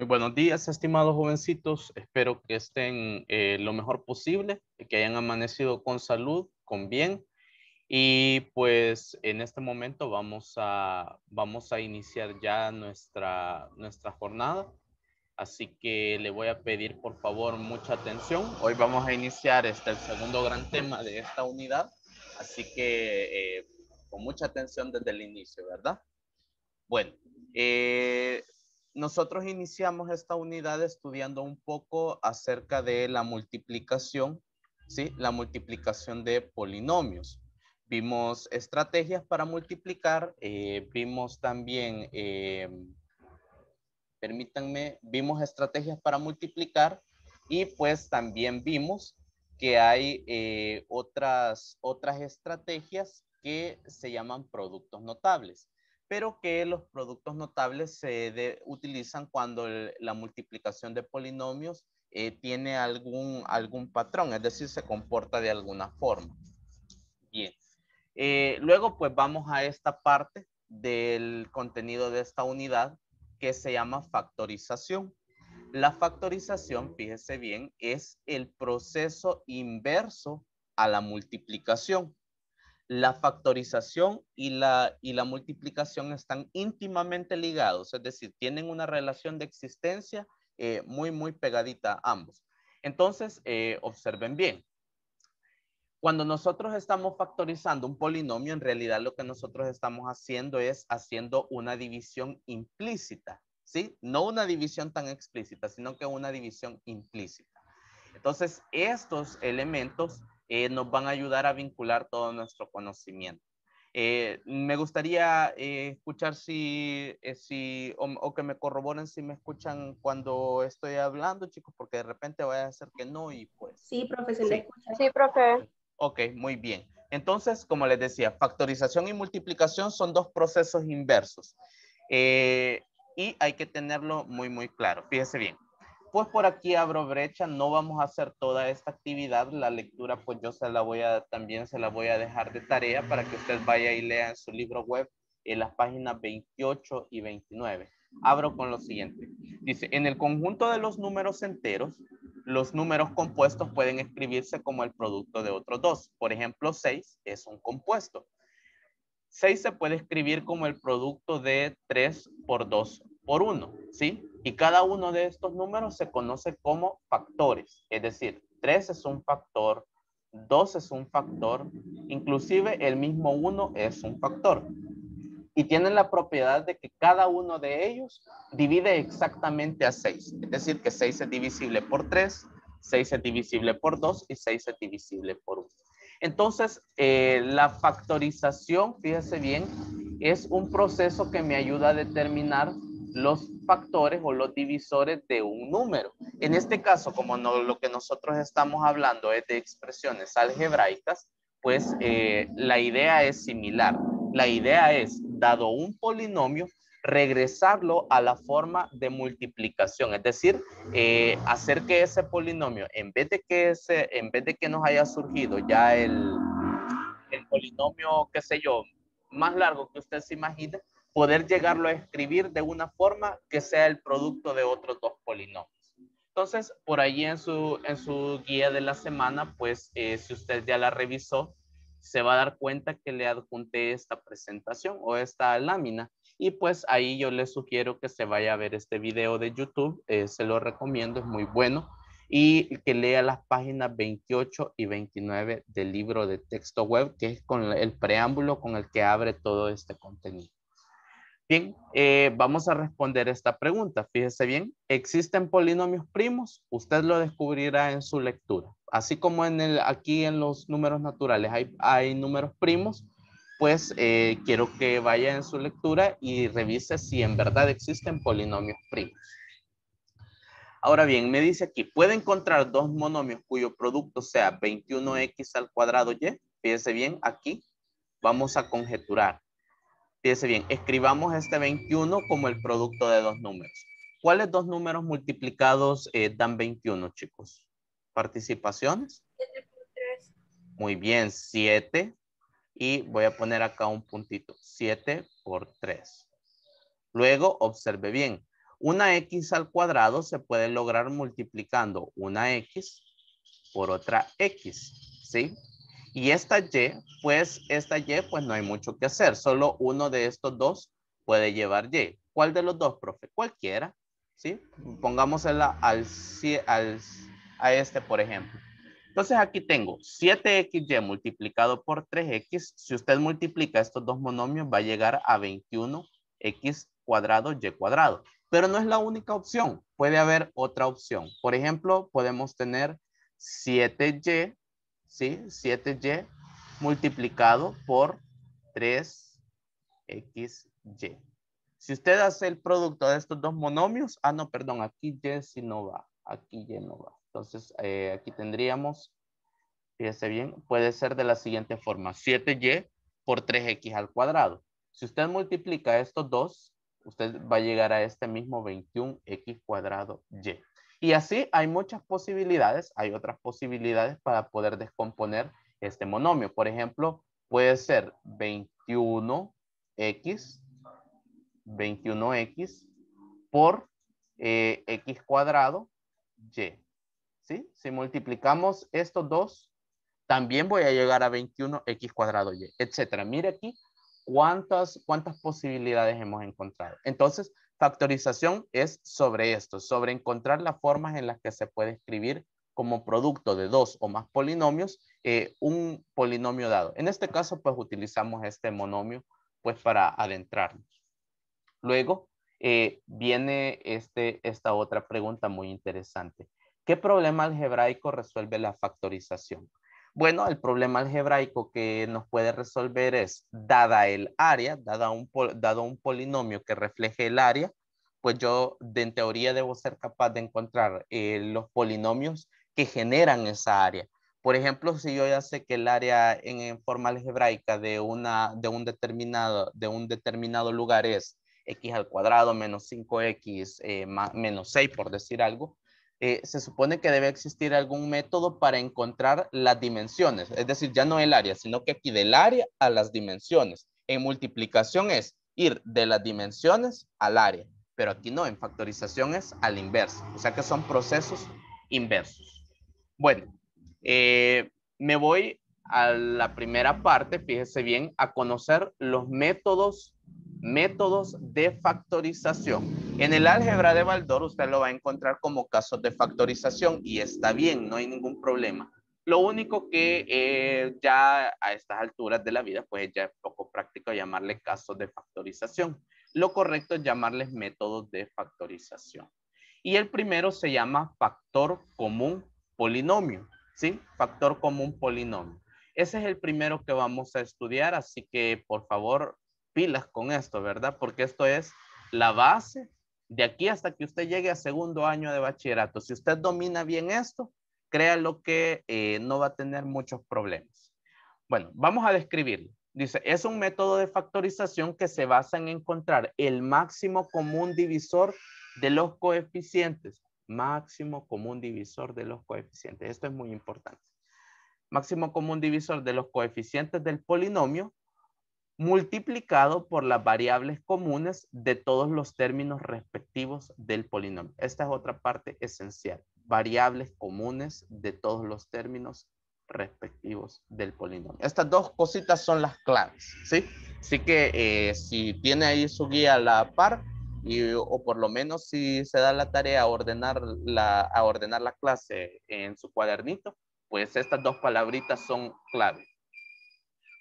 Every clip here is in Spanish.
Muy buenos días, estimados jovencitos. Espero que estén eh, lo mejor posible, que hayan amanecido con salud, con bien. Y pues en este momento vamos a, vamos a iniciar ya nuestra, nuestra jornada. Así que le voy a pedir por favor mucha atención. Hoy vamos a iniciar este, el segundo gran tema de esta unidad. Así que eh, con mucha atención desde el inicio, ¿verdad? Bueno, eh, nosotros iniciamos esta unidad estudiando un poco acerca de la multiplicación, ¿sí? La multiplicación de polinomios. Vimos estrategias para multiplicar, eh, vimos también, eh, permítanme, vimos estrategias para multiplicar y pues también vimos que hay eh, otras, otras estrategias que se llaman productos notables pero que los productos notables se utilizan cuando la multiplicación de polinomios eh, tiene algún, algún patrón, es decir, se comporta de alguna forma. Bien. Eh, luego, pues vamos a esta parte del contenido de esta unidad que se llama factorización. La factorización, fíjese bien, es el proceso inverso a la multiplicación la factorización y la, y la multiplicación están íntimamente ligados, es decir, tienen una relación de existencia eh, muy, muy pegadita ambos. Entonces, eh, observen bien. Cuando nosotros estamos factorizando un polinomio, en realidad lo que nosotros estamos haciendo es haciendo una división implícita, ¿sí? No una división tan explícita, sino que una división implícita. Entonces, estos elementos eh, nos van a ayudar a vincular todo nuestro conocimiento. Eh, me gustaría eh, escuchar si, si o, que me corroboren si me escuchan cuando estoy hablando, chicos, porque de repente voy a hacer que no y pues. Sí, profe, se escucha. Sí, profe. Ok, muy bien. Entonces, como les decía, factorización y multiplicación son dos procesos inversos. y hay que tenerlo muy, muy claro. Fíjese bien pues por aquí abro brecha, no vamos a hacer toda esta actividad, la lectura pues yo se la voy a, también se la voy a dejar de tarea para que usted vaya y lea en su libro web en eh, las páginas 28 y 29. Abro con lo siguiente. Dice, en el conjunto de los números enteros, los números compuestos pueden escribirse como el producto de otros dos. Por ejemplo, 6 es un compuesto. 6 se puede escribir como el producto de 3 por 2 por ¿sí? Y cada uno de estos números se conoce como factores, es decir, 3 es un factor, 2 es un factor, inclusive el mismo uno es un factor. Y tienen la propiedad de que cada uno de ellos divide exactamente a 6. Es decir, que 6 es divisible por 3, 6 es divisible por 2 y 6 es divisible por uno. Entonces, eh, la factorización, fíjese bien, es un proceso que me ayuda a determinar los factores o los divisores de un número. En este caso, como lo que nosotros estamos hablando es de expresiones algebraicas, pues eh, la idea es similar. La idea es, dado un polinomio, regresarlo a la forma de multiplicación, es decir, eh, hacer que ese polinomio, en vez de que, en vez de que nos haya surgido ya el, el polinomio, qué sé yo, más largo que usted se imagina, poder llegarlo a escribir de una forma que sea el producto de otros dos polinomios. Entonces, por ahí en su, en su guía de la semana, pues eh, si usted ya la revisó, se va a dar cuenta que le adjunté esta presentación o esta lámina. Y pues ahí yo le sugiero que se vaya a ver este video de YouTube, eh, se lo recomiendo, es muy bueno. Y que lea las páginas 28 y 29 del libro de texto web, que es con el preámbulo con el que abre todo este contenido. Bien, eh, vamos a responder esta pregunta. Fíjese bien, ¿existen polinomios primos? Usted lo descubrirá en su lectura. Así como en el, aquí en los números naturales hay, números primos, pues eh, quiero que vaya en su lectura y revise si en verdad existen polinomios primos. Ahora bien, me dice aquí, ¿puede encontrar dos monomios cuyo producto sea 21x al cuadrado y? Fíjese bien, aquí vamos a conjeturar Fíjese bien, escribamos este 21 como el producto de dos números. ¿Cuáles dos números multiplicados eh, dan 21, chicos? ¿Participaciones? 7 por 3. Muy bien, 7. Y voy a poner acá un puntito. 7 por 3. Luego, observe bien. Una x al cuadrado se puede lograr multiplicando una x por otra x. ¿Sí? Y esta Y, pues esta Y, pues no hay mucho que hacer. Solo uno de estos dos puede llevar Y. ¿Cuál de los dos, profe? Cualquiera. ¿Sí? Pongámosela al, al, a este, por ejemplo. Entonces aquí tengo 7XY multiplicado por 3X. Si usted multiplica estos dos monomios va a llegar a 21X cuadrado Y cuadrado. Pero no es la única opción. Puede haber otra opción. Por ejemplo, podemos tener 7Y ¿sí? 7y multiplicado por 3xy. Si usted hace el producto de estos dos monomios, ah, no, perdón, aquí y si no va, aquí y no va. Entonces, eh, aquí tendríamos, fíjese bien, puede ser de la siguiente forma, 7y por 3x al cuadrado. Si usted multiplica estos dos, usted va a llegar a este mismo 21x cuadrado y. Y así hay muchas posibilidades, hay otras posibilidades para poder descomponer este monomio. Por ejemplo, puede ser 21x, 21x por x eh, cuadrado y. ¿Sí? Si multiplicamos estos dos, también voy a llegar a 21x cuadrado y, etcétera. Mire aquí cuántas, cuántas posibilidades hemos encontrado. Entonces, Factorización es sobre esto, sobre encontrar las formas en las que se puede escribir como producto de dos o más polinomios eh, un polinomio dado. En este caso, pues utilizamos este monomio pues para adentrarnos. Luego eh, viene este, esta otra pregunta muy interesante. ¿Qué problema algebraico resuelve la factorización? Bueno, el problema algebraico que nos puede resolver es, dada el área, dada un, dado un polinomio que refleje el área, pues yo en teoría debo ser capaz de encontrar eh, los polinomios que generan esa área. Por ejemplo, si yo ya sé que el área en, forma algebraica de, una, de, un determinado, de un determinado lugar es x al cuadrado menos 5x eh, menos 6, por decir algo, eh, se supone que debe existir algún método para encontrar las dimensiones, es decir, ya no el área, sino que aquí del área a las dimensiones. En multiplicación es ir de las dimensiones al área, pero aquí no, en factorización es al inverso, o sea que son procesos inversos. Bueno, eh, me voy a la primera parte, fíjese bien, a conocer los métodos métodos de factorización. En el álgebra de Baldor usted lo va a encontrar como casos de factorización y está bien, no hay ningún problema. Lo único que eh, ya a estas alturas de la vida, pues ya es poco práctico llamarle casos de factorización. Lo correcto es llamarles métodos de factorización. Y el primero se llama factor común polinomio, ¿sí? Factor común polinomio. Ese es el primero que vamos a estudiar, así que por favor pilas con esto, ¿verdad? Porque esto es la base de aquí hasta que usted llegue a segundo año de bachillerato. Si usted domina bien esto, créalo que eh, no va a tener muchos problemas. Bueno, vamos a describirlo. Dice, es un método de factorización que se basa en encontrar el máximo común divisor de los coeficientes. Máximo común divisor de los coeficientes. Esto es muy importante. Máximo común divisor de los coeficientes del polinomio multiplicado por las variables comunes de todos los términos respectivos del polinomio. Esta es otra parte esencial, variables comunes de todos los términos respectivos del polinomio. Estas dos cositas son las claves, ¿sí? Así que eh, si tiene ahí su guía la par, o por lo menos si se da la tarea a ordenar la, a ordenar la clase en su cuadernito, pues estas dos palabritas son claves.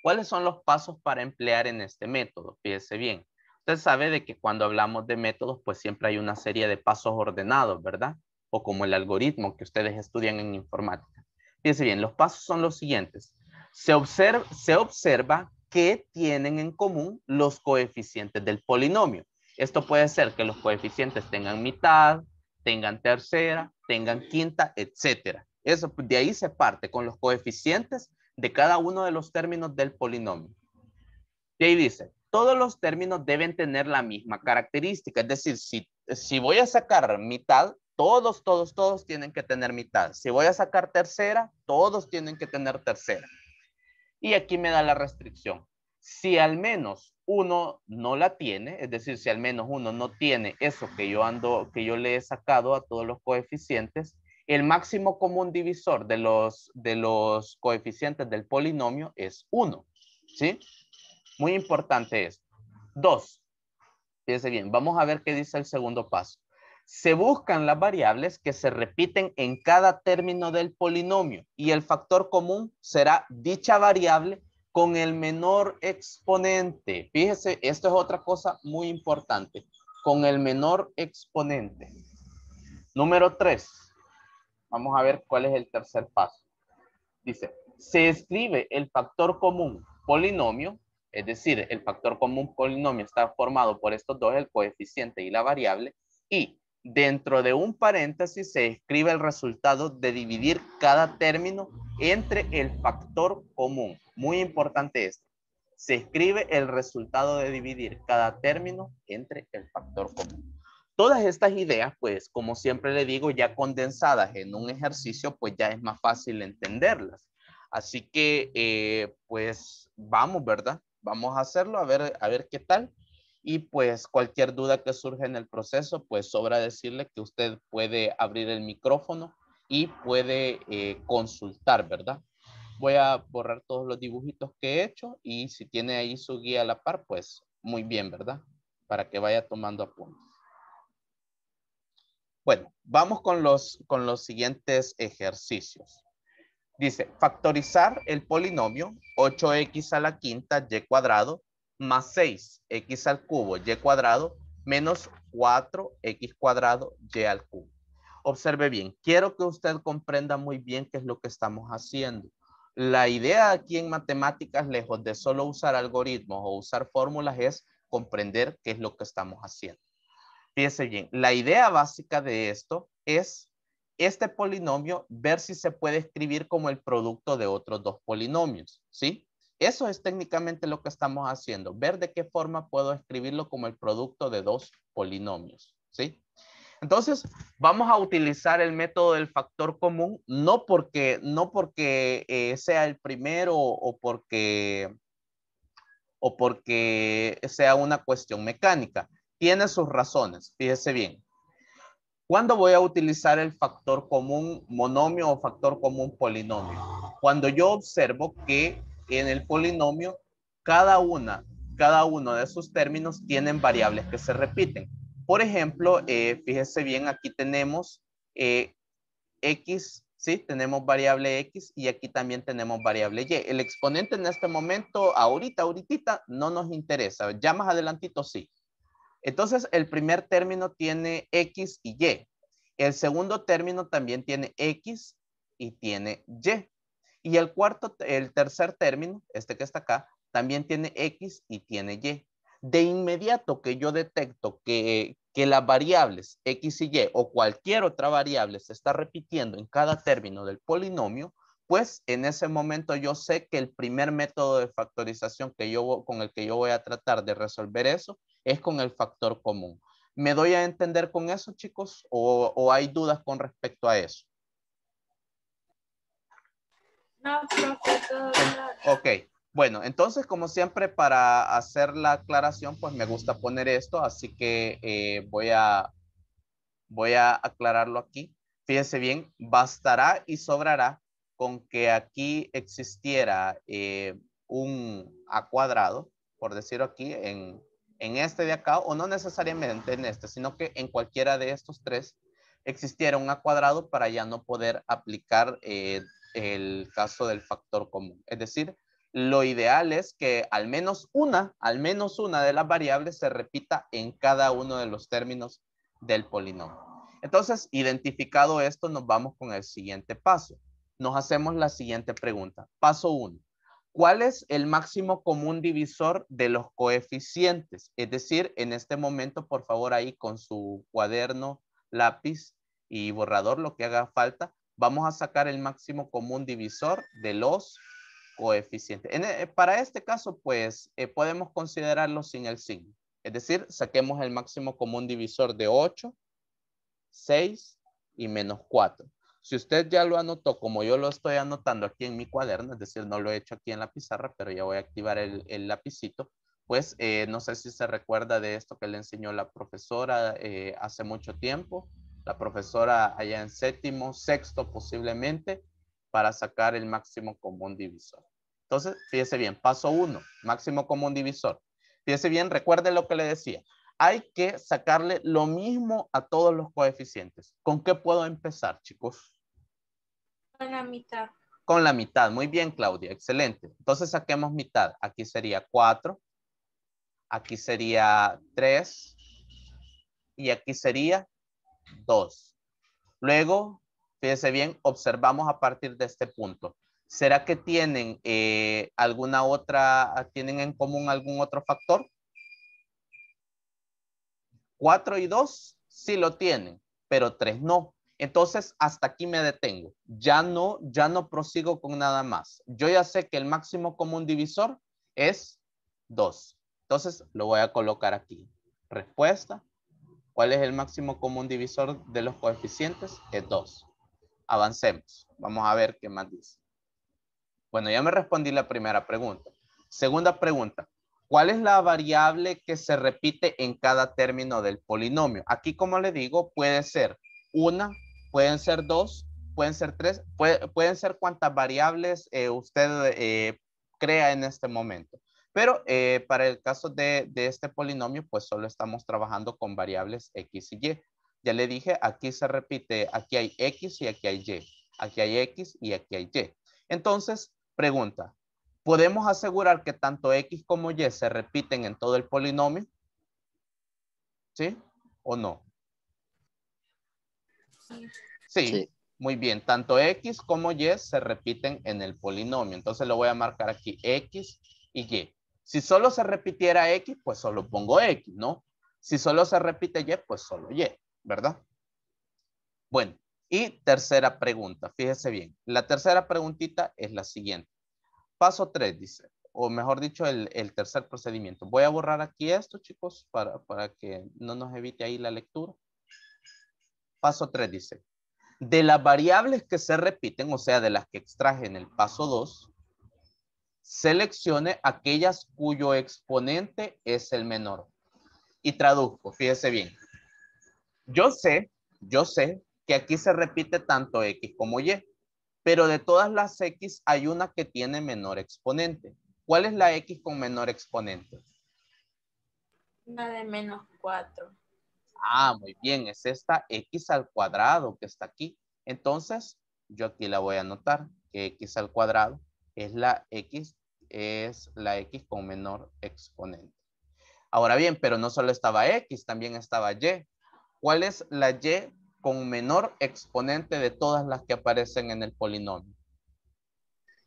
¿Cuáles son los pasos para emplear en este método? piense bien. Usted sabe de que cuando hablamos de métodos, pues siempre hay una serie de pasos ordenados, ¿verdad? O como el algoritmo que ustedes estudian en informática. piense bien, los pasos son los siguientes. Se observa, se observa qué tienen en común los coeficientes del polinomio. Esto puede ser que los coeficientes tengan mitad, tengan tercera, tengan quinta, etcétera. Eso, pues, de ahí se parte con los coeficientes de cada uno de los términos del polinomio. Y ahí dice, todos los términos deben tener la misma característica. Es decir, si, si voy a sacar mitad, todos, todos, todos tienen que tener mitad. Si voy a sacar tercera, todos tienen que tener tercera. Y aquí me da la restricción. Si al menos uno no la tiene, es decir, si al menos uno no tiene eso que yo ando, que yo le he sacado a todos los coeficientes, el máximo común divisor de los, de los coeficientes del polinomio es 1. ¿Sí? Muy importante esto. 2. Fíjense bien, vamos a ver qué dice el segundo paso. Se buscan las variables que se repiten en cada término del polinomio y el factor común será dicha variable con el menor exponente. Fíjese, esto es otra cosa muy importante. Con el menor exponente. Número 3 Vamos a ver cuál es el tercer paso. Dice, se escribe el factor común polinomio, es decir, el factor común polinomio está formado por estos dos, el coeficiente y la variable, y dentro de un paréntesis se escribe el resultado de dividir cada término entre el factor común. Muy importante esto. Se escribe el resultado de dividir cada término entre el factor común. Todas estas ideas, pues, como siempre le digo, ya condensadas en un ejercicio, pues ya es más fácil entenderlas. Así que, eh, pues, vamos, ¿verdad? Vamos a hacerlo, a ver, a ver qué tal. Y pues cualquier duda que surge en el proceso, pues sobra decirle que usted puede abrir el micrófono y puede eh, consultar, ¿verdad? Voy a borrar todos los dibujitos que he hecho y si tiene ahí su guía a la par, pues muy bien, ¿verdad? Para que vaya tomando apuntes. Bueno, vamos con los, con los siguientes ejercicios. Dice, factorizar el polinomio 8x a la quinta y cuadrado más 6x al cubo y cuadrado menos 4x cuadrado y al cubo. Observe bien, quiero que usted comprenda muy bien qué es lo que estamos haciendo. La idea aquí en matemáticas, lejos de solo usar algoritmos o usar fórmulas, es comprender qué es lo que estamos haciendo. Fíjense bien, la idea básica de esto es este polinomio, ver si se puede escribir como el producto de otros dos polinomios, ¿sí? Eso es técnicamente lo que estamos haciendo, ver de qué forma puedo escribirlo como el producto de dos polinomios, ¿sí? Entonces, vamos a utilizar el método del factor común, no porque, no porque eh, sea el primero o porque, o porque sea una cuestión mecánica, tiene sus razones, fíjese bien. ¿Cuándo voy a utilizar el factor común monomio o factor común polinomio? Cuando yo observo que en el polinomio cada una, cada uno de sus términos tienen variables que se repiten. Por ejemplo, eh, fíjese bien, aquí tenemos eh, x, ¿sí? Tenemos variable x y aquí también tenemos variable y. El exponente en este momento, ahorita, ahorita, no nos interesa. Ya más adelantito sí. Entonces, el primer término tiene X y Y. El segundo término también tiene X y tiene Y. Y el cuarto, el tercer término, este que está acá, también tiene X y tiene Y. De inmediato que yo detecto que, que las variables X y Y o cualquier otra variable se está repitiendo en cada término del polinomio, pues en ese momento yo sé que el primer método de factorización que yo, con el que yo voy a tratar de resolver eso es con el factor común. ¿Me doy a entender con eso, chicos? ¿O, hay dudas con respecto a eso? No, Ok, bueno, entonces como siempre para hacer la aclaración, pues me gusta poner esto, así que eh, voy, a, voy a aclararlo aquí. Fíjense bien, bastará y sobrará con que aquí existiera eh, un a cuadrado, por decirlo aquí, en, en este de acá, o no necesariamente en este, sino que en cualquiera de estos tres existiera un a cuadrado para ya no poder aplicar eh, el caso del factor común. Es decir, lo ideal es que al menos una, al menos una de las variables se repita en cada uno de los términos del polinomio. Entonces, identificado esto, nos vamos con el siguiente paso. Nos hacemos la siguiente pregunta. Paso 1. ¿Cuál es el máximo común divisor de los coeficientes? Es decir, en este momento, por favor, ahí con su cuaderno, lápiz y borrador, lo que haga falta, vamos a sacar el máximo común divisor de los coeficientes. Eh, para este caso, pues, eh, podemos considerarlo sin el signo. Es decir, saquemos el máximo común divisor de 8, 6 y menos 4. Si usted ya lo anotó como yo lo estoy anotando aquí en mi cuaderno, es decir, no lo he hecho aquí en la pizarra, pero ya voy a activar el, el lapicito, pues eh, no sé si se recuerda de esto que le enseñó la profesora eh, hace mucho tiempo, la profesora allá en séptimo, sexto posiblemente, para sacar el máximo común divisor. Entonces, fíjese bien, paso uno, máximo común divisor. Fíjese bien, recuerde lo que le decía. Hay que sacarle lo mismo a todos los coeficientes. ¿Con qué puedo empezar, chicos? Con la mitad. Con la mitad. Muy bien, Claudia. Excelente. Entonces saquemos mitad. Aquí sería cuatro. Aquí sería tres. Y aquí sería 2. Luego, fíjense bien, observamos a partir de este punto. ¿Será que tienen eh, alguna otra, tienen en común algún otro factor? Cuatro y dos sí lo tienen, pero tres no. Entonces, hasta aquí me detengo. Ya no, ya no prosigo con nada más. Yo ya sé que el máximo común divisor es 2. Entonces, lo voy a colocar aquí. Respuesta. ¿Cuál es el máximo común divisor de los coeficientes? Es 2. Avancemos. Vamos a ver qué más dice. Bueno, ya me respondí la primera pregunta. Segunda pregunta. ¿Cuál es la variable que se repite en cada término del polinomio? Aquí, como le digo, puede ser una, pueden ser dos, pueden ser tres, pueden ser cuantas variables eh, usted eh, crea en este momento. Pero eh, para el caso de, de, este polinomio, pues solo estamos trabajando con variables x y y. Ya le dije, aquí se repite, aquí hay x y aquí hay y. Aquí hay x y aquí hay y. Entonces, pregunta, ¿podemos asegurar que tanto x como y se repiten en todo el polinomio? ¿Sí o no? Sí, muy bien. Tanto X como Y se repiten en el polinomio. Entonces lo voy a marcar aquí X y Y. Si solo se repitiera X, pues solo pongo X, ¿no? Si solo se repite Y, pues solo Y, ¿verdad? Bueno, y tercera pregunta, fíjese bien. La tercera preguntita es la siguiente. Paso 3 dice, o mejor dicho, el, tercer procedimiento. Voy a borrar aquí esto, chicos, para, para que no nos evite ahí la lectura paso 3 dice, de las variables que se repiten, o sea, de las que extraje en el paso 2, seleccione aquellas cuyo exponente es el menor. Y traduzco, fíjese bien. Yo sé, yo sé que aquí se repite tanto X como Y, pero de todas las X hay una que tiene menor exponente. ¿Cuál es la X con menor exponente? Una de menos 4. Ah, muy bien, es esta x al cuadrado que está aquí. Entonces, yo aquí la voy a anotar, que x al cuadrado es la x, es la x con menor exponente. Ahora bien, pero no solo estaba x, también estaba y. ¿Cuál es la y con menor exponente de todas las que aparecen en el polinomio?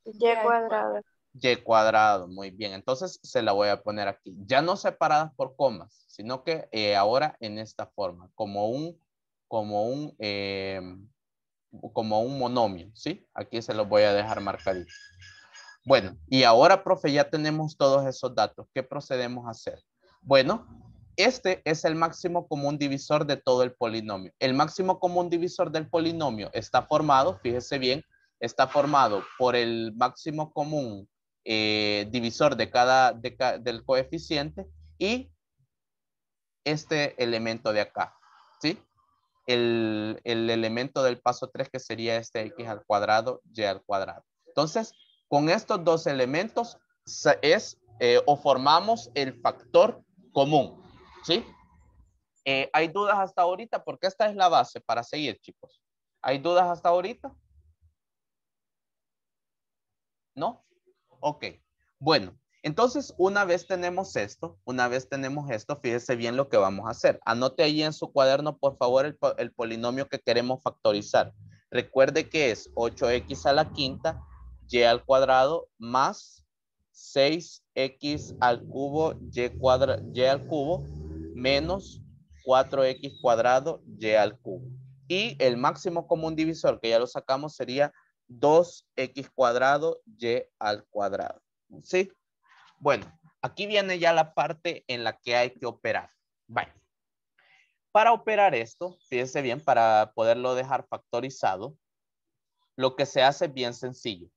Y cuadrado y cuadrado, muy bien. Entonces se la voy a poner aquí, ya no separadas por comas, sino que eh, ahora en esta forma, como un, como un, eh, como un monomio, ¿sí? Aquí se los voy a dejar marcadito. Bueno, y ahora, profe, ya tenemos todos esos datos. ¿Qué procedemos a hacer? Bueno, este es el máximo común divisor de todo el polinomio. El máximo común divisor del polinomio está formado, fíjese bien, está formado por el máximo común eh, divisor de cada, del coeficiente y este elemento de acá, ¿sí? El, elemento del paso 3 que sería este x al cuadrado, y al cuadrado. Entonces, con estos dos elementos es eh, o formamos el factor común, ¿sí? Eh, ¿Hay dudas hasta ahorita? Porque esta es la base para seguir, chicos. ¿Hay dudas hasta ahorita? ¿No? Ok, bueno, entonces una vez tenemos esto, una vez tenemos esto, fíjese bien lo que vamos a hacer. Anote ahí en su cuaderno, por favor, el, polinomio que queremos factorizar. Recuerde que es 8x a la quinta, y al cuadrado, más 6x al cubo, y, y al cubo, menos 4x cuadrado, y al cubo. Y el máximo común divisor que ya lo sacamos sería 2x cuadrado y al cuadrado. ¿Sí? Bueno, aquí viene ya la parte en la que hay que operar. Para operar esto, fíjense bien, para poderlo dejar factorizado, lo que se hace es bien sencillo.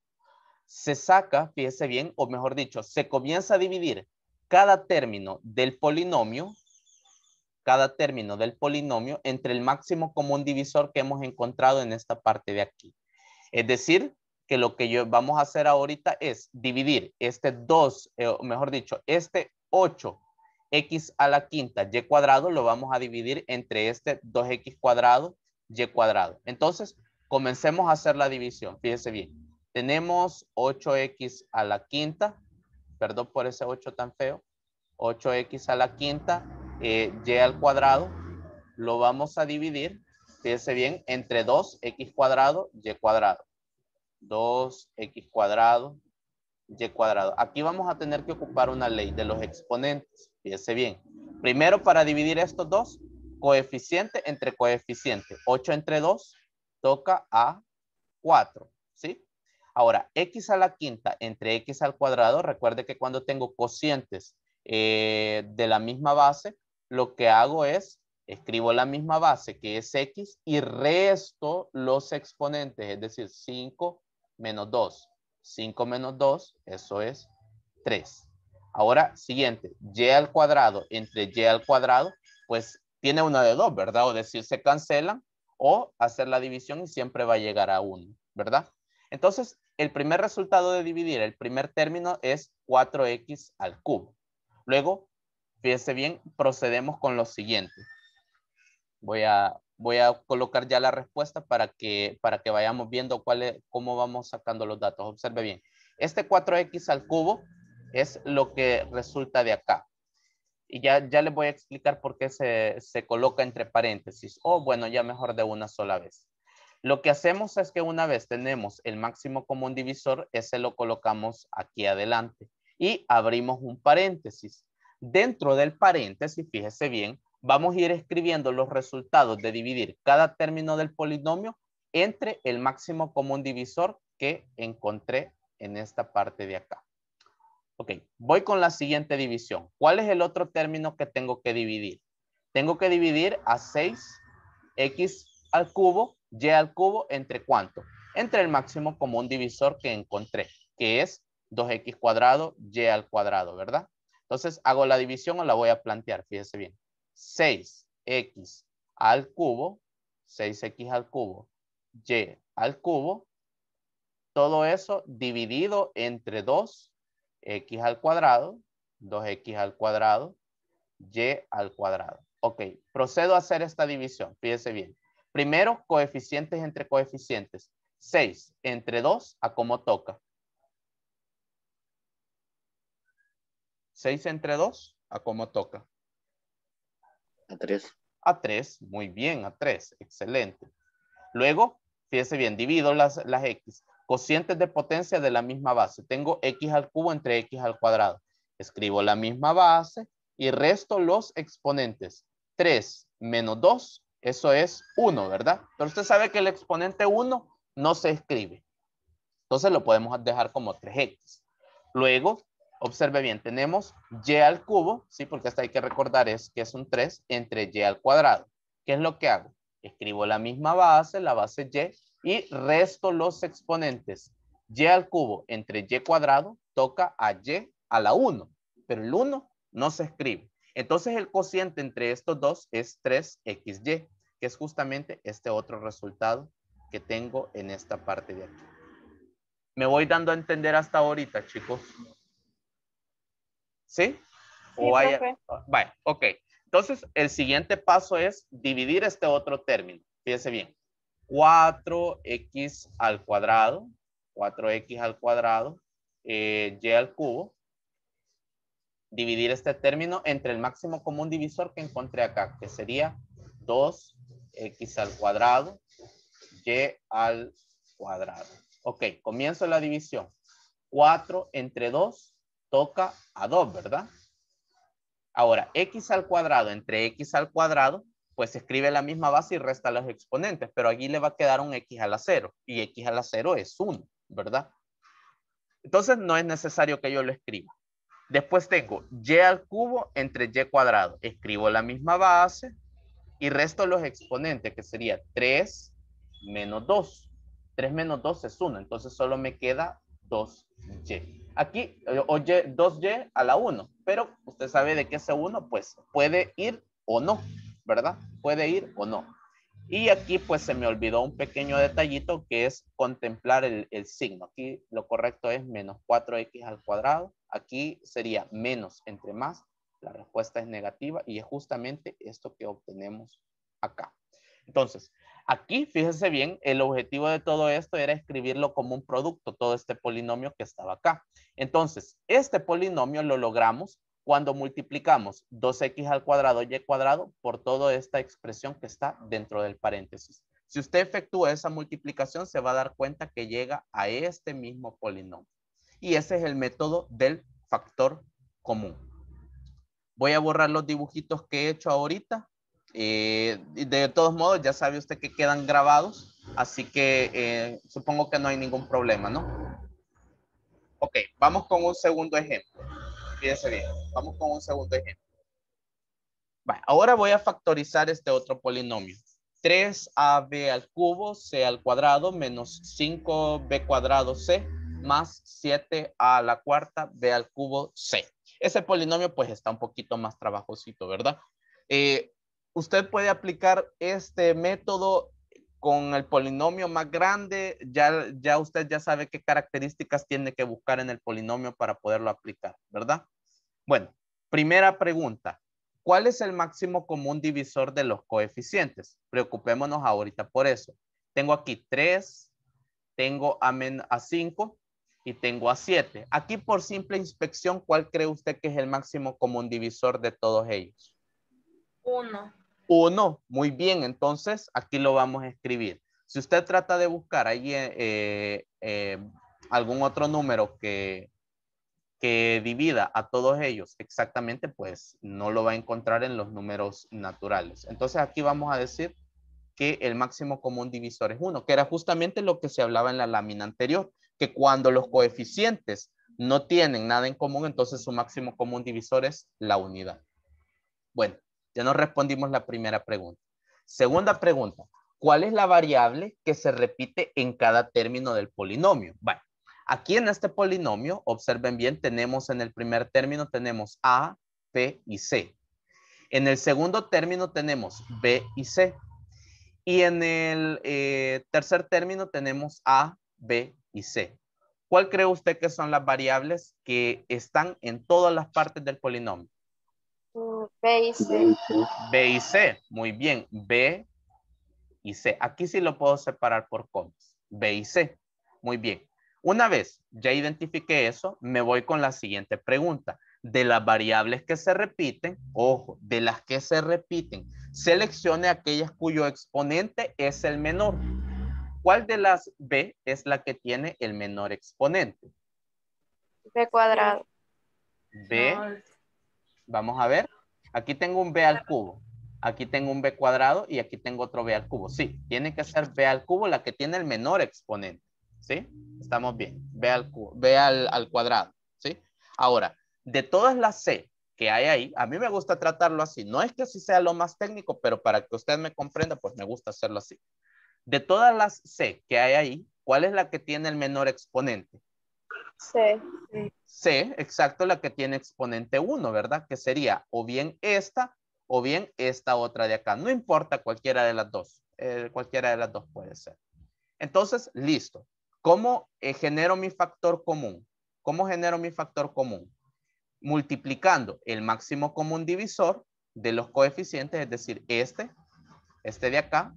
Se saca, fíjese bien, o mejor dicho, se comienza a dividir cada término del polinomio, cada término del polinomio entre el máximo común divisor que hemos encontrado en esta parte de aquí. Es decir, que lo que vamos a hacer ahorita es dividir este 2, eh, mejor dicho, este 8 x a la quinta y cuadrado lo vamos a dividir entre este 2x cuadrado y cuadrado. Entonces, comencemos a hacer la división. Fíjese bien. Tenemos 8x a la quinta. Perdón por ese 8 tan feo. 8x a la quinta eh, y al cuadrado. Lo vamos a dividir, fíjese bien, entre 2x cuadrado y cuadrado. 2x cuadrado, y cuadrado. Aquí vamos a tener que ocupar una ley de los exponentes. Fíjese bien. Primero, para dividir estos dos, coeficiente entre coeficiente. 8 entre 2 toca a 4, ¿sí? Ahora, x a la quinta entre x al cuadrado, recuerde que cuando tengo cocientes eh, de la misma base, lo que hago es, escribo la misma base que es x y resto los exponentes, es decir, 5 menos 2. 5 menos 2, eso es 3. Ahora, siguiente, y al cuadrado entre y al cuadrado, pues tiene una de dos, ¿verdad? O decir, se cancelan o hacer la división y siempre va a llegar a 1, ¿verdad? Entonces, el primer resultado de dividir el primer término es 4x al cubo. Luego, fíjese bien, procedemos con lo siguiente. Voy a voy a colocar ya la respuesta para que, para que vayamos viendo cuál cómo vamos sacando los datos. Observe bien. Este 4x al cubo es lo que resulta de acá. Y ya, ya les voy a explicar por qué se, coloca entre paréntesis. O oh, bueno, ya mejor de una sola vez. Lo que hacemos es que una vez tenemos el máximo común divisor, ese lo colocamos aquí adelante. Y abrimos un paréntesis. Dentro del paréntesis, fíjese bien, vamos a ir escribiendo los resultados de dividir cada término del polinomio entre el máximo común divisor que encontré en esta parte de acá. Ok, voy con la siguiente división. ¿Cuál es el otro término que tengo que dividir? Tengo que dividir a 6x al cubo, y al cubo, ¿entre cuánto? Entre el máximo común divisor que encontré, que es 2x cuadrado, y al cuadrado, ¿verdad? Entonces hago la división o la voy a plantear, fíjese bien. 6x al cubo, 6x al cubo, y al cubo, todo eso dividido entre 2x al cuadrado, 2x al cuadrado, y al cuadrado. Ok, procedo a hacer esta división, fíjense bien. Primero, coeficientes entre coeficientes. 6 entre 2 a como toca. 6 entre 2 a como toca. A 3. A 3, muy bien, a 3, excelente. Luego, fíjese bien, divido las, las x. Cocientes de potencia de la misma base. Tengo x al cubo entre x al cuadrado. Escribo la misma base y resto los exponentes. 3 menos 2, eso es 1, ¿verdad? Pero usted sabe que el exponente 1 no se escribe. Entonces lo podemos dejar como 3x. Luego, Observe bien, tenemos y al cubo, ¿sí? Porque hasta hay que recordar es que es un 3 entre y al cuadrado. ¿Qué es lo que hago? Escribo la misma base, la base y, y resto los exponentes. y al cubo entre y cuadrado toca a y a la 1, pero el 1 no se escribe. Entonces el cociente entre estos dos es 3xy, que es justamente este otro resultado que tengo en esta parte de aquí. Me voy dando a entender hasta ahorita, chicos. ¿Sí? O Vale, ok. Entonces, el siguiente paso es dividir este otro término. Fíjense bien. 4x al cuadrado, 4x al cuadrado, eh, y al cubo. Dividir este término entre el máximo común divisor que encontré acá, que sería 2x al cuadrado, y al cuadrado. Ok, comienzo la división. 4 entre 2 toca a 2, ¿verdad? Ahora, x al cuadrado entre x al cuadrado, pues escribe la misma base y resta los exponentes, pero aquí le va a quedar un x a la 0, y x a la 0 es 1, ¿verdad? Entonces no es necesario que yo lo escriba. Después tengo y al cubo entre y cuadrado. Escribo la misma base y resto los exponentes, que sería 3 menos 2. 3 menos 2 es 1, entonces solo me queda 2y. Aquí, eh, oye, 2y a la 1, pero usted sabe de qué ese 1 pues puede ir o no, ¿verdad? Puede ir o no. Y aquí pues se me olvidó un pequeño detallito que es contemplar el, el signo. Aquí lo correcto es menos 4x al cuadrado. Aquí sería menos entre más. La respuesta es negativa y es justamente esto que obtenemos acá. Entonces, Aquí, fíjese bien, el objetivo de todo esto era escribirlo como un producto, todo este polinomio que estaba acá. Entonces, este polinomio lo logramos cuando multiplicamos 2x al cuadrado y al e cuadrado por toda esta expresión que está dentro del paréntesis. Si usted efectúa esa multiplicación, se va a dar cuenta que llega a este mismo polinomio. Y ese es el método del factor común. Voy a borrar los dibujitos que he hecho ahorita eh, de todos modos, ya sabe usted que quedan grabados, así que eh, supongo que no hay ningún problema, ¿no? Ok, vamos con un segundo ejemplo. Fíjese bien, vamos con un segundo ejemplo. ahora voy a factorizar este otro polinomio. 3ab al cubo, c al cuadrado, menos 5b cuadrado, c, más 7 a la cuarta, b al cubo, c. Ese polinomio pues está un poquito más trabajosito, ¿verdad? Eh, usted puede aplicar este método con el polinomio más grande, ya, ya usted ya sabe qué características tiene que buscar en el polinomio para poderlo aplicar, ¿verdad? Bueno, primera pregunta. ¿Cuál es el máximo común divisor de los coeficientes? Preocupémonos ahorita por eso. Tengo aquí tres, tengo a, a 5 y tengo a 7. Aquí por simple inspección, ¿cuál cree usted que es el máximo común divisor de todos ellos? Uno. 1. Muy bien, entonces aquí lo vamos a escribir. Si usted trata de buscar ahí eh, eh, algún otro número que, que divida a todos ellos exactamente, pues no lo va a encontrar en los números naturales. Entonces aquí vamos a decir que el máximo común divisor es 1, que era justamente lo que se hablaba en la lámina anterior, que cuando los coeficientes no tienen nada en común, entonces su máximo común divisor es la unidad. Bueno, ya nos respondimos la primera pregunta. Segunda pregunta, ¿cuál es la variable que se repite en cada término del polinomio? Bueno, aquí en este polinomio, observen bien, tenemos en el primer término tenemos A, P y C. En el segundo término tenemos B y C. Y en el eh, tercer término tenemos A, B y C. ¿Cuál cree usted que son las variables que están en todas las partes del polinomio? B y C. B y C, muy bien. B y C. Aquí sí lo puedo separar por comas. B y C. Muy bien. Una vez ya identifiqué eso, me voy con la siguiente pregunta. De las variables que se repiten, ojo, de las que se repiten, seleccione aquellas cuyo exponente es el menor. ¿Cuál de las B es la que tiene el menor exponente? B cuadrado. B Vamos a ver. Aquí tengo un b al cubo. Aquí tengo un b cuadrado y aquí tengo otro b al cubo. Sí, tiene que ser b al cubo la que tiene el menor exponente. ¿Sí? Estamos bien. B al, cubo, b al, cuadrado. ¿Sí? Ahora, de todas las c que hay ahí, a mí me gusta tratarlo así. No es que así sea lo más técnico, pero para que usted me comprenda, pues me gusta hacerlo así. De todas las c que hay ahí, ¿cuál es la que tiene el menor exponente? C. exacto, la que tiene exponente 1, ¿verdad? Que sería o bien esta o bien esta otra de acá. No importa cualquiera de las dos. Eh, cualquiera de las dos puede ser. Entonces, listo. ¿Cómo eh, genero mi factor común? ¿Cómo genero mi factor común? Multiplicando el máximo común divisor de los coeficientes, es decir, este, este de acá.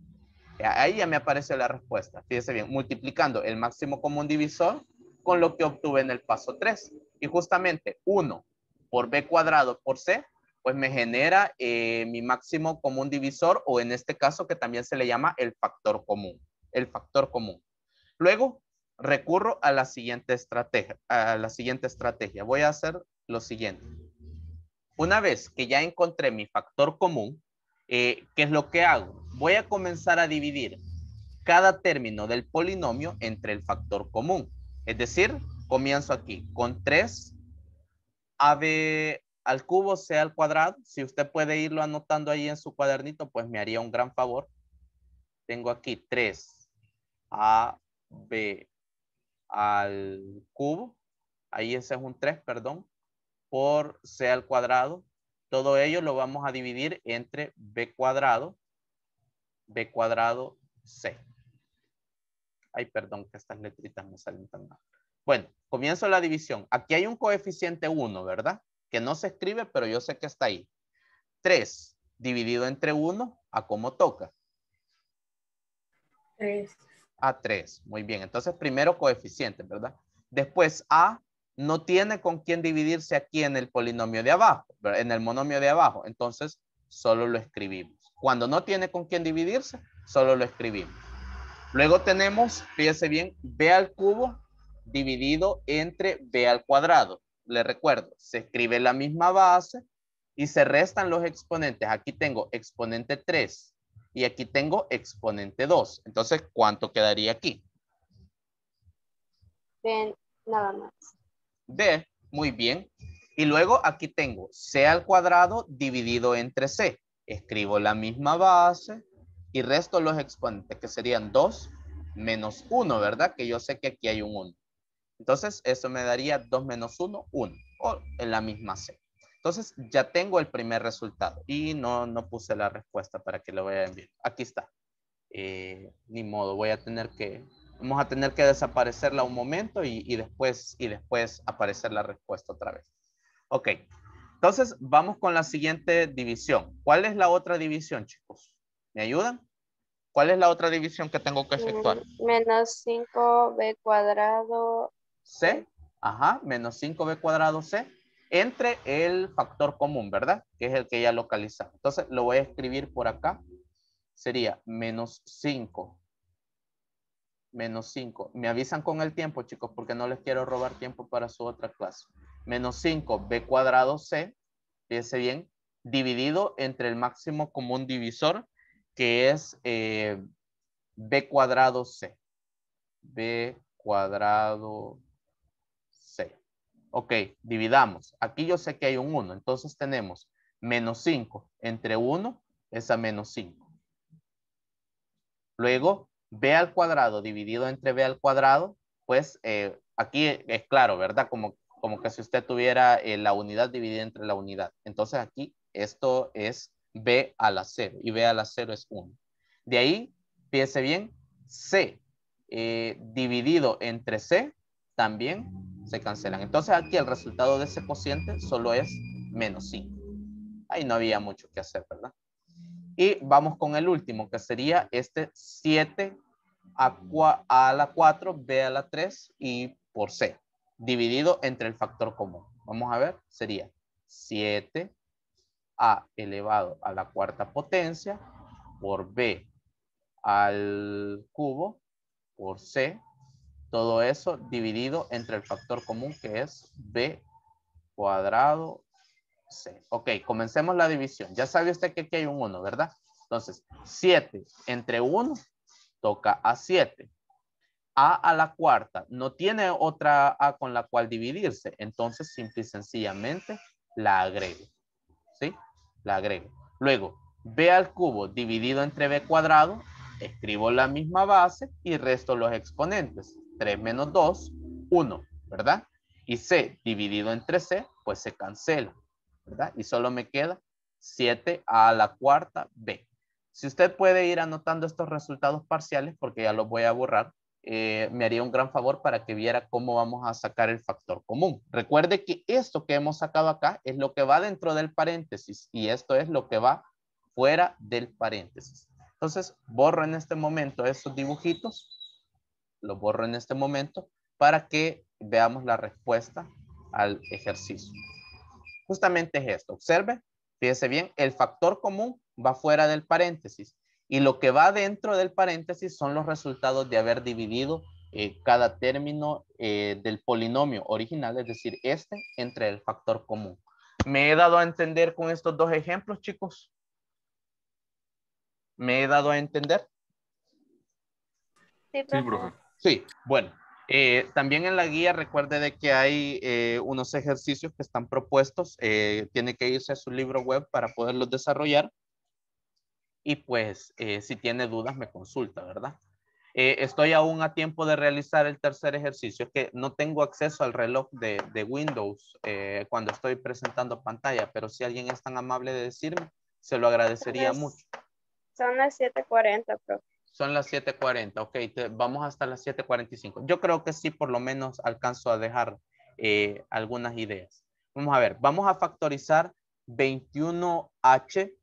Ahí ya me apareció la respuesta. Fíjese bien, multiplicando el máximo común divisor con lo que obtuve en el paso 3. Y justamente 1 por b cuadrado por c, pues me genera eh, mi máximo común divisor o en este caso que también se le llama el factor común. El factor común. Luego recurro a la siguiente estrategia. A la siguiente estrategia. Voy a hacer lo siguiente. Una vez que ya encontré mi factor común, eh, ¿qué es lo que hago? Voy a comenzar a dividir cada término del polinomio entre el factor común. Es decir, comienzo aquí con 3 AB al cubo c al cuadrado. Si usted puede irlo anotando ahí en su cuadernito, pues me haría un gran favor. Tengo aquí 3 AB al cubo. Ahí ese es un 3, perdón. Por C al cuadrado. Todo ello lo vamos a dividir entre B cuadrado, B cuadrado C. Ay, perdón, que estas letritas me salen tan mal. Bueno, comienzo la división. Aquí hay un coeficiente 1, ¿verdad? Que no se escribe, pero yo sé que está ahí. 3 dividido entre 1, ¿a cómo toca? 3. A 3, muy bien. Entonces, primero coeficiente, ¿verdad? Después A no tiene con quién dividirse aquí en el polinomio de abajo, en el monomio de abajo. Entonces, solo lo escribimos. Cuando no tiene con quién dividirse, solo lo escribimos. Luego tenemos, fíjese bien, b al cubo dividido entre b al cuadrado. Le recuerdo, se escribe la misma base y se restan los exponentes. Aquí tengo exponente 3 y aquí tengo exponente 2. Entonces, ¿cuánto quedaría aquí? B, nada más. B, muy bien. Y luego aquí tengo c al cuadrado dividido entre c. Escribo la misma base, y resto los exponentes, que serían 2 menos 1, ¿verdad? Que yo sé que aquí hay un 1. Entonces, eso me daría 2 menos 1, 1, o en la misma C. Entonces, ya tengo el primer resultado y no, no puse la respuesta para que lo a enviar. Aquí está. Eh, ni modo, voy a tener que, vamos a tener que desaparecerla un momento después, y después aparecer la respuesta otra vez. Ok, entonces vamos con la siguiente división. ¿Cuál es la otra división, chicos? ¿Me ayudan? ¿Cuál es la otra división que tengo que mm, efectuar? Menos 5b cuadrado. C. Ajá, menos 5b cuadrado C. Entre el factor común, ¿verdad? Que es el que ya localizamos. Entonces lo voy a escribir por acá. Sería menos 5. Menos 5. Me avisan con el tiempo, chicos, porque no les quiero robar tiempo para su otra clase. Menos 5b cuadrado C. Fíjense bien. Dividido entre el máximo común divisor que es eh, B cuadrado C. B cuadrado C. Ok, dividamos. Aquí yo sé que hay un 1, entonces tenemos menos 5 entre 1 es a menos 5. Luego, B al cuadrado dividido entre B al cuadrado, pues eh, aquí es claro, ¿verdad? Como, como que si usted tuviera eh, la unidad dividida entre la unidad. Entonces aquí esto es B a la 0 y B a la 0 es 1. De ahí, piense bien, C eh, dividido entre C también se cancelan. Entonces aquí el resultado de ese cociente solo es menos 5. Ahí no había mucho que hacer, ¿verdad? Y vamos con el último, que sería este 7 a, a la 4, B a la 3 y por C, dividido entre el factor común. Vamos a ver, sería 7 a elevado a la cuarta potencia por B al cubo por C. Todo eso dividido entre el factor común que es B cuadrado C. Ok, comencemos la división. Ya sabe usted que aquí hay un 1, ¿verdad? Entonces, 7 entre 1 toca a 7. A a la cuarta no tiene otra A con la cual dividirse. Entonces, simple y sencillamente la agrego. ¿Sí? la agrego. Luego, b al cubo dividido entre b cuadrado, escribo la misma base y resto los exponentes. 3 menos 2, 1, ¿verdad? Y c dividido entre c, pues se cancela, ¿verdad? Y solo me queda 7 a la cuarta b. Si usted puede ir anotando estos resultados parciales, porque ya los voy a borrar, eh, me haría un gran favor para que viera cómo vamos a sacar el factor común. Recuerde que esto que hemos sacado acá es lo que va dentro del paréntesis y esto es lo que va fuera del paréntesis. Entonces, borro en este momento estos dibujitos, los borro en este momento para que veamos la respuesta al ejercicio. Justamente es esto. Observe, fíjese bien, el factor común va fuera del paréntesis y lo que va dentro del paréntesis son los resultados de haber dividido eh, cada término eh, del polinomio original, es decir, este entre el factor común. ¿Me he dado a entender con estos dos ejemplos, chicos? ¿Me he dado a entender? Sí, profe. Sí, bueno. Eh, también en la guía recuerde de que hay unos ejercicios que están propuestos, tiene que irse a su libro web para poderlos desarrollar y pues eh, si tiene dudas me consulta, ¿verdad? Eh, estoy aún a tiempo de realizar el tercer ejercicio, que no tengo acceso al reloj de, de Windows eh, cuando estoy presentando pantalla, pero si alguien es tan amable de decirme, se lo agradecería mucho. Son las 7.40, profe. Son las 7.40, ok, vamos hasta las 7.45. Yo creo que sí, por lo menos alcanzo a dejar algunas ideas. Vamos a ver, vamos a factorizar 21H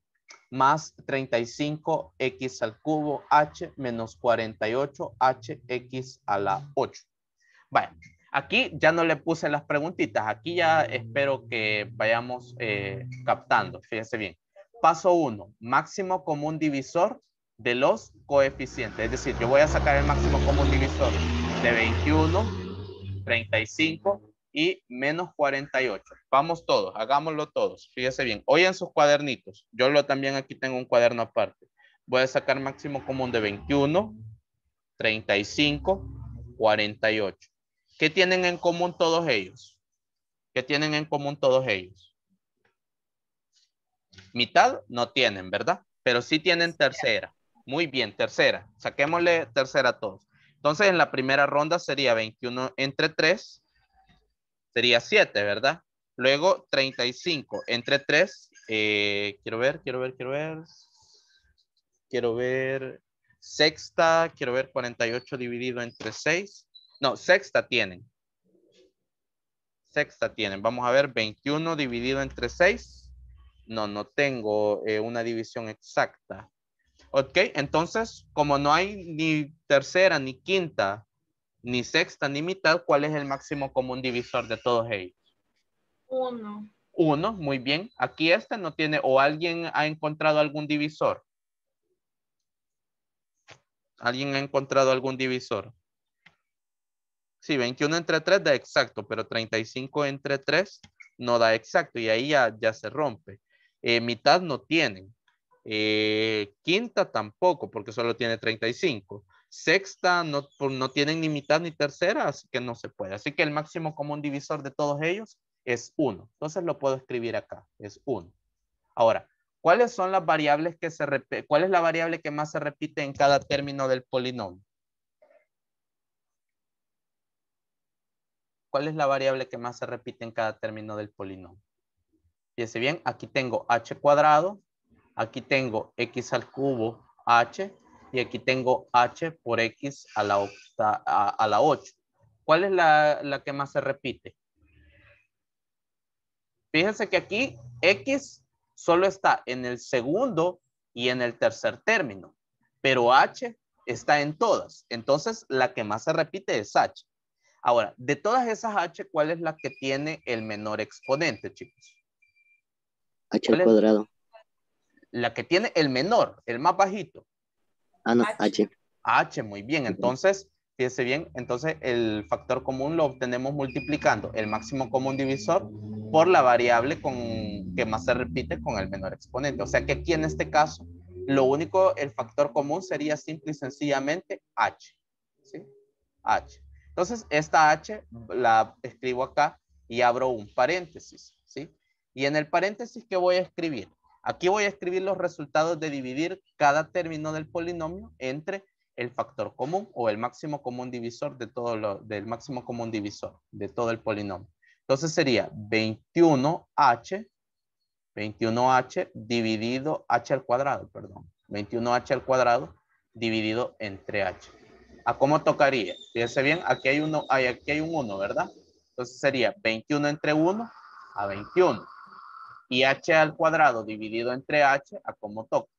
más 35x al cubo h menos 48hx a la 8. bueno, aquí ya no le puse las preguntitas, aquí ya espero que vayamos eh, captando, fíjese bien. Paso 1, máximo común divisor de los coeficientes, es decir, yo voy a sacar el máximo común divisor de 21, 35 y menos 48. Vamos todos, hagámoslo todos. Fíjese bien, Oigan sus cuadernitos, yo lo también aquí tengo un cuaderno aparte. Voy a sacar máximo común de 21, 35, 48. ¿Qué tienen en común todos ellos? ¿Qué tienen en común todos ellos? Mitad no tienen, ¿verdad? Pero sí tienen tercera. Muy bien, tercera. Saquémosle tercera a todos. Entonces, en la primera ronda sería 21 entre 3, sería 7, ¿verdad? Luego 35 entre 3, eh, quiero ver, quiero ver, quiero ver, quiero ver, sexta, quiero ver 48 dividido entre 6, no, sexta tienen, sexta tienen, vamos a ver 21 dividido entre 6, no, no tengo eh, una división exacta. Ok, entonces, como no hay ni tercera ni quinta ni sexta ni mitad, ¿cuál es el máximo común divisor de todos ellos? Uno. Uno, muy bien. Aquí este no tiene, o alguien ha encontrado algún divisor. ¿Alguien ha encontrado algún divisor? Sí, 21 entre 3 da exacto, pero 35 entre 3 no da exacto y ahí ya, se rompe. Eh, mitad no tienen. Eh, quinta tampoco, porque solo tiene 35 sexta, pues, no, tienen ni mitad ni tercera, así que no se puede. Así que el máximo común divisor de todos ellos es 1. Entonces lo puedo escribir acá, es 1. Ahora, ¿cuáles son las variables que se cuál es la variable que más se repite en cada término del polinomio? ¿Cuál es la variable que más se repite en cada término del polinomio? Fíjense bien, aquí tengo h cuadrado, aquí tengo x al cubo h, y aquí tengo h por x a la, 8. ¿Cuál es la, la, que más se repite? Fíjense que aquí x solo está en el segundo y en el tercer término, pero h está en todas. Entonces, la que más se repite es h. Ahora, de todas esas h, ¿cuál es la que tiene el menor exponente, chicos? h al cuadrado. La que tiene el menor, el más bajito. Ah, no, H. H, muy bien. Entonces, fíjese bien, entonces el factor común lo obtenemos multiplicando el máximo común divisor por la variable con, que más se repite con el menor exponente. O sea que aquí en este caso, lo único, el factor común sería simple y sencillamente H. ¿sí? H. Entonces, esta H la escribo acá y abro un paréntesis. ¿sí? Y en el paréntesis, ¿qué voy a escribir? Aquí voy a escribir los resultados de dividir cada término del polinomio entre el factor común o el máximo común divisor de todo lo, del máximo común divisor de todo el polinomio. Entonces sería 21h, 21h dividido h al cuadrado, perdón, 21h al cuadrado dividido entre h. ¿A cómo tocaría? Fíjense bien, aquí hay, uno, aquí hay un 1, ¿verdad? Entonces sería 21 entre 1 a 21 y h al cuadrado dividido entre h a como toca.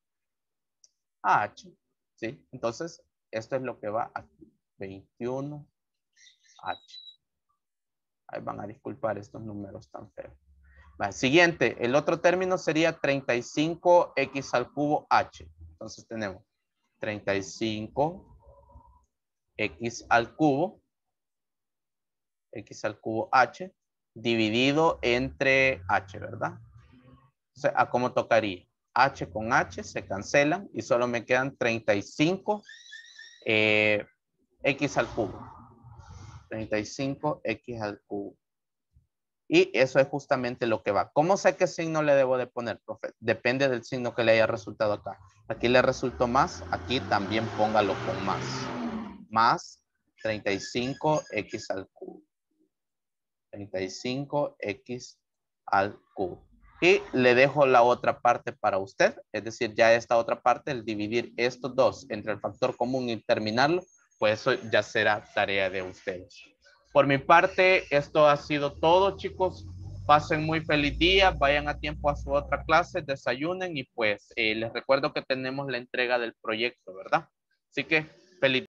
A h, ¿sí? Entonces, esto es lo que va aquí. 21h. Ahí van a disculpar estos números tan feos. siguiente, el otro término sería 35x al cubo h. Entonces tenemos 35x al cubo, x al cubo h, dividido entre h, ¿verdad? ¿a cómo tocaría? H con H se cancelan y solo me quedan 35 eh, X al cubo. 35 X al cubo. Y eso es justamente lo que va. ¿Cómo sé qué signo le debo de poner, profe? Depende del signo que le haya resultado acá. Aquí le resultó más, aquí también póngalo con más. Más 35X al cubo. 35X al cubo. Y le dejo la otra parte para usted, es decir, ya esta otra parte, el dividir estos dos entre el factor común y terminarlo, pues eso ya será tarea de ustedes. Por mi parte, esto ha sido todo, chicos. Pasen muy feliz día, vayan a tiempo a su otra clase, desayunen y pues eh, les recuerdo que tenemos la entrega del proyecto, ¿verdad? Así que feliz